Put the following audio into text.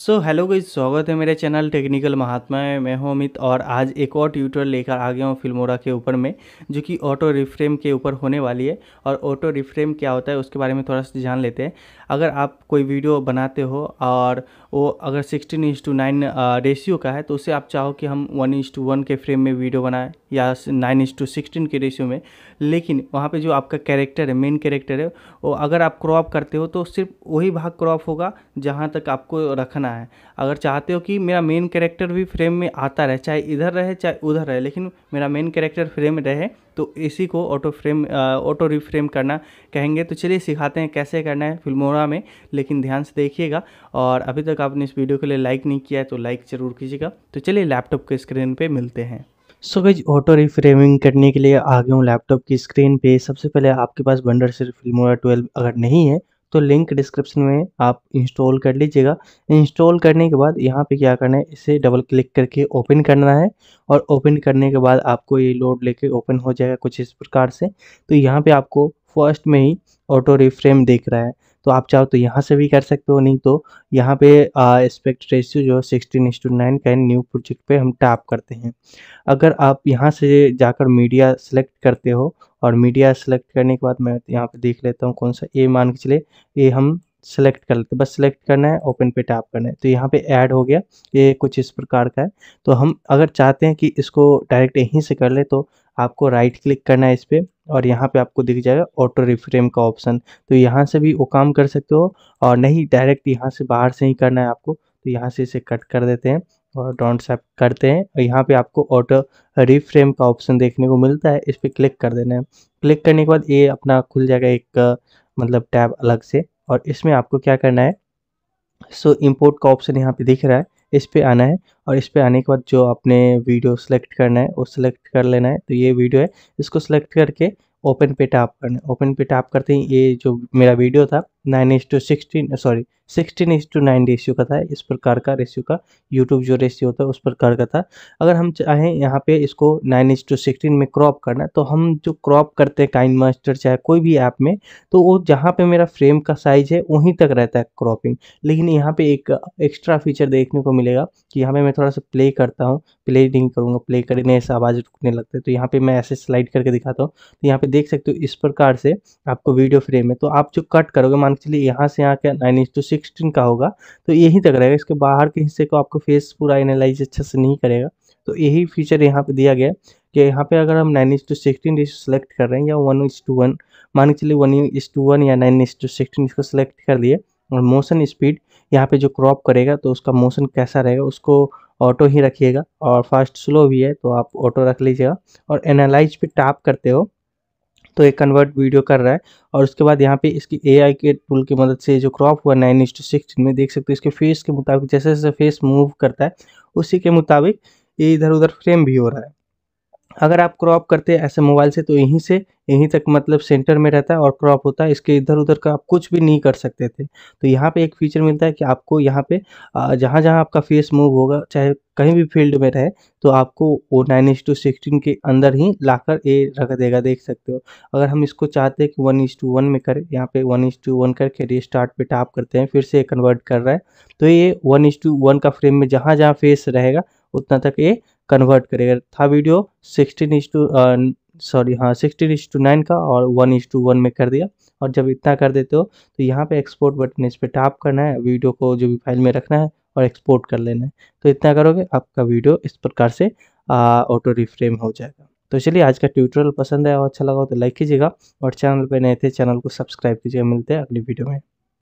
so hello गई स्वागत है मेरे चैनल टेक्निकल महात्मा में मैं हूं अमित और आज एक और ट्यूटर लेकर आ गया हूं फिल्मोरा के ऊपर में जो कि ऑटो रिफ्रेम के ऊपर होने वाली है और ऑटो रिफ्रेम क्या होता है उसके बारे में थोड़ा सा जान लेते हैं अगर आप कोई वीडियो बनाते हो और वो अगर sixteen inch to nine ratio का है तो उसे आप चाहो कि हम वन इंच टू वन के फ्रेम में वीडियो बनाएं या नाइन इंच टू सिक्सटीन के रेशियो में लेकिन वहाँ पे जो आपका कैरेक्टर है मेन कैरेक्टर है वो अगर आप क्रॉप करते हो तो सिर्फ वही भाग क्रॉप होगा जहाँ तक आपको रखना है अगर चाहते हो कि मेरा मेन कैरेक्टर भी फ्रेम में आता रहे चाहे इधर रहे चाहे उधर रहे लेकिन मेरा मेन कैरेक्टर फ्रेम रहे तो इसी को ऑटो फ्रेम ऑटो रिफ्रेम करना कहेंगे तो चलिए सिखाते हैं कैसे करना है फिल्मोरा में लेकिन ध्यान से देखिएगा और अभी तक आपने इस वीडियो के लिए लाइक नहीं किया है तो लाइक ज़रूर कीजिएगा तो चलिए लैपटॉप के स्क्रीन पर मिलते हैं सो गई ऑटो रिफ्रेमिंग करने के लिए आ गया हूँ लैपटॉप की स्क्रीन पे सबसे पहले आपके पास बंडर सिर्फ फिल्मोरा 12 अगर नहीं है तो लिंक डिस्क्रिप्शन में आप इंस्टॉल कर लीजिएगा इंस्टॉल करने के बाद यहाँ पे क्या करना है इसे डबल क्लिक करके ओपन करना है और ओपन करने के बाद आपको ये लोड लेके ओपन हो जाएगा कुछ इस प्रकार से तो यहाँ पे आपको फर्स्ट में ही ऑटो रिफ्रेम देख रहा है तो आप चाहो तो यहाँ से भी कर सकते हो नहीं तो यहाँ पे एस्पेक्ट रेशियो जो सिक्सटीन इंस टू नाइन का न्यू प्रोजेक्ट पे हम टैप करते हैं अगर आप यहाँ से जाकर मीडिया सेलेक्ट करते हो और मीडिया सेलेक्ट करने के बाद मैं यहाँ पे देख लेता हूँ कौन सा ए मान के चले ये हम सेलेक्ट कर लेते हैं बस सेलेक्ट करना है ओपन पे टैप करना है तो यहाँ पे ऐड हो गया ये कुछ इस प्रकार का है तो हम अगर चाहते हैं कि इसको डायरेक्ट यहीं से कर ले तो आपको राइट क्लिक करना है इस पर और यहाँ पे आपको दिख जाएगा ऑटो रिफ्रेम का ऑप्शन तो यहाँ से भी वो काम कर सकते हो और नहीं डायरेक्ट यहाँ से बाहर से ही करना है आपको तो यहाँ से इसे कट कर देते हैं और डोंट्स सेप करते हैं और यहाँ पे आपको ऑटो रीफ्रेम का ऑप्शन देखने को मिलता है इस पर क्लिक कर देना है क्लिक करने के बाद ये अपना खुल जाएगा एक मतलब टैब अलग से और इसमें आपको क्या करना है सो इम्पोर्ट का ऑप्शन यहाँ पे दिख रहा है इस पर आना है और इस पर आने के बाद जो आपने वीडियो सेलेक्ट करना है वो सिलेक्ट कर लेना है तो ये वीडियो है इसको सेलेक्ट करके ओपन पे टैप करना है ओपन पे टैप करते ही ये जो मेरा वीडियो था nine H to sorry sixteen is to nine ratio का था इस प्रकार का रेशियो का यूट्यूब जो रेशियो होता है उस प्रकार का था अगर हम चाहें यहाँ पे इसको नाइन इज टू सिक्सटीन में क्रॉप करना तो हम जो क्रॉप करते हैं काइन मास्टर चाहे कोई भी ऐप में तो वो जहाँ पे मेरा फ्रेम का साइज है वहीं तक रहता है क्रॉपिंग लेकिन यहाँ पे एक एक्स्ट्रा फीचर देखने को मिलेगा कि यहाँ पे मैं थोड़ा सा प्ले करता हूँ प्ले नहीं करूँगा प्ले करने से आवाज़ रुकने लगता है तो यहाँ पे मैं ऐसे स्लाइड करके दिखाता हूँ तो यहाँ पे देख सकते हो इस प्रकार से आपको वीडियो फ्रेम है तो आप जो कट करोगे मान के चलिए यहाँ से यहाँ का nine inch to six sixteen का होगा तो यही तक रहेगा इसके बाहर के हिस्से को आपको फेस पूरा एनालाइज अच्छे से नहीं करेगा तो यही फीचर यहाँ पे दिया गया कि यहाँ पे अगर हम nine is to sixteen ratio select कर रहे हैं या वन इस टू वन मान के चलिए वन इस टू वन या नाइन इस टू सिक्सटीन इसको सेलेक्ट कर लिए और मोशन स्पीड यहाँ पे जो क्रॉप करेगा तो उसका मोशन कैसा रहेगा उसको ऑटो ही रखिएगा और फास्ट स्लो भी है तो आप ऑटो रख लीजिएगा और एनालाइज पे टैप करते हो तो एक कन्वर्ट वीडियो कर रहा है और उसके बाद यहाँ पे इसकी एआई के टूल की मदद से जो क्रॉप हुआ नाइन इंस टू सिक्स में देख सकते हो इसके फेस के मुताबिक जैसे जैसे फेस मूव करता है उसी के मुताबिक ये इधर उधर फ्रेम भी हो रहा है अगर आप क्रॉप करते हैं ऐसे मोबाइल से तो यहीं से यहीं तक मतलब सेंटर में रहता है और क्रॉप होता है इसके इधर उधर का आप कुछ भी नहीं कर सकते थे तो यहाँ पे एक फीचर मिलता है कि आपको यहाँ पे जहाँ जहाँ आपका फेस मूव होगा चाहे कहीं भी फील्ड में रहे तो आपको वो नाइन एच टू सिक्सटीन के अंदर ही लाकर ये रख देगा देख सकते हो अगर हम इसको चाहते हैं कि वन इंच टू वन में करें यहाँ पे वन इंच टू वन करके रिस्टार्ट पे टाप करते हैं फिर से कन्वर्ट कर रहा है तो ये वन इंच टू वन का फ्रेम में जहाँ जहाँ फेस रहेगा उतना तक ये कन्वर्ट करेगा था video sixteen is to sorry हाँ सिक्सटीन इंच टू नाइन का और वन इंच टू वन में कर दिया और जब इतना कर देते हो तो यहाँ पे एक्सपोर्ट बटन इस पर टैप करना है वीडियो को जो भी फाइल में रखना है और एक्सपोर्ट कर लेना है तो इतना करोगे आपका वीडियो इस प्रकार से ऑटो रिफ्रेम हो जाएगा तो चलिए आज का ट्यूटोरियल पसंद है और अच्छा लगा हो तो लाइक कीजिएगा और चैनल पर नए थे चैनल को सब्सक्राइब कीजिएगा मिलते हैं अगली वीडियो में